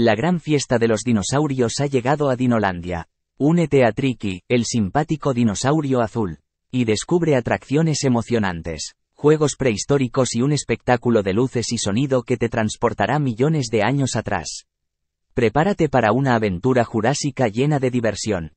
La gran fiesta de los dinosaurios ha llegado a Dinolandia. Únete a Triki, el simpático dinosaurio azul. Y descubre atracciones emocionantes, juegos prehistóricos y un espectáculo de luces y sonido que te transportará millones de años atrás. Prepárate para una aventura jurásica llena de diversión,